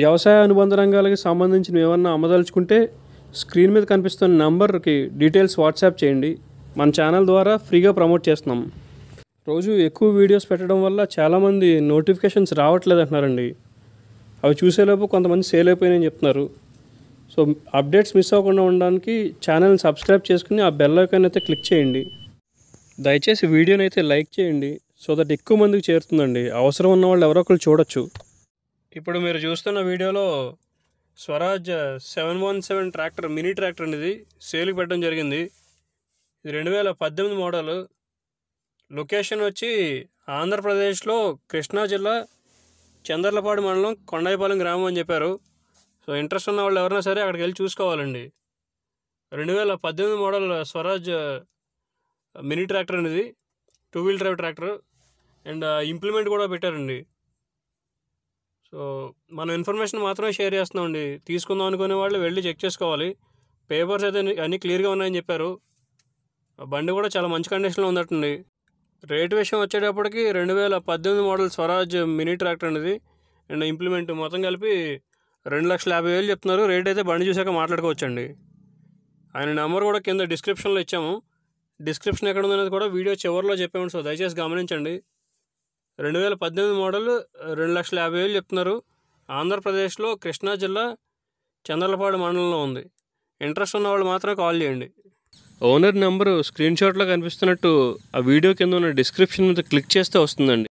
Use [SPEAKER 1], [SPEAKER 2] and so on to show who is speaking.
[SPEAKER 1] వ్యవసాయ అనుబంధ రంగాలకు సంబంధించినవి ఏమన్నా అమ్మదలుచుకుంటే స్క్రీన్ మీద కనిపిస్తున్న నంబర్కి డీటెయిల్స్ వాట్సాప్ చేయండి మన ఛానల్ ద్వారా ఫ్రీగా ప్రమోట్ చేస్తున్నాం రోజు ఎక్కువ వీడియోస్ పెట్టడం వల్ల చాలామంది నోటిఫికేషన్స్ రావట్లేదు అంటున్నారండి అవి చూసేలోపు కొంతమంది సేల్ అయిపోయినాయని చెప్తున్నారు సో అప్డేట్స్ మిస్ అవ్వకుండా ఉండడానికి ఛానల్ని సబ్స్క్రైబ్ చేసుకుని ఆ బెల్ ఐకాన్ అయితే క్లిక్ చేయండి దయచేసి వీడియోని అయితే లైక్ చేయండి సో దట్ ఎక్కువ మందికి చేరుతుందండి అవసరం ఉన్న వాళ్ళు ఎవరో ఒకరు చూడొచ్చు ఇప్పుడు మీరు చూస్తున్న వీడియోలో Swaraj seven one seven tractor mini tractor అనేది సేల్కి పెట్టడం జరిగింది ఇది రెండు వేల పద్దెనిమిది మోడల్ లొకేషన్ వచ్చి ఆంధ్రప్రదేశ్లో కృష్ణా జిల్లా చందర్లపాడు మండలం కొండైపాలెం గ్రామం అని చెప్పారు సో ఇంట్రెస్ట్ ఉన్న వాళ్ళు ఎవరైనా సరే అక్కడికి వెళ్ళి చూసుకోవాలండి రెండు వేల పద్దెనిమిది మోడల్ స్వరాజ్ మినీ ట్రాక్టర్ అనేది two wheel drive tractor and implement కూడా పెట్టారండి సో మనం ఇన్ఫర్మేషన్ మాత్రమే షేర్ చేస్తున్నామండి తీసుకుందాం అనుకునే వాళ్ళు వెళ్ళి చెక్ చేసుకోవాలి పేపర్స్ అయితే అన్నీ క్లియర్గా ఉన్నాయని చెప్పారు బండి కూడా చాలా మంచి కండిషన్లో ఉందటండి రేట్ విషయం వచ్చేటప్పటికి రెండు వేల పద్దెనిమిది మోడల్ స్వరాజ్ మినీ ట్రాక్టర్ అనేది అండ్ ఇంప్లిమెంట్ మొత్తం కలిపి రెండు లక్షల యాభై వేలు చెప్తున్నారు రేట్ అయితే బండి చూసాక మాట్లాడుకోవచ్చండి ఆయన నెంబర్ కూడా కింద డిస్క్రిప్షన్లో ఇచ్చాము డిస్క్రిప్షన్ ఎక్కడ ఉందనేది కూడా వీడియో చివరిలో చెప్పాము సో దయచేసి గమనించండి రెండు వేల పద్దెనిమిది మోడల్ రెండు లక్షల యాభై వేలు చెప్తున్నారు ఆంధ్రప్రదేశ్లో కృష్ణా జిల్లా చంద్రలపాడు మండలంలో ఉంది ఇంట్రెస్ట్ ఉన్న వాళ్ళు మాత్రమే కాల్ చేయండి ఓనర్ నెంబరు స్క్రీన్ షాట్లో కనిపిస్తున్నట్టు ఆ వీడియో కింద ఉన్న డిస్క్రిప్షన్ మీద క్లిక్ చేస్తే వస్తుందండి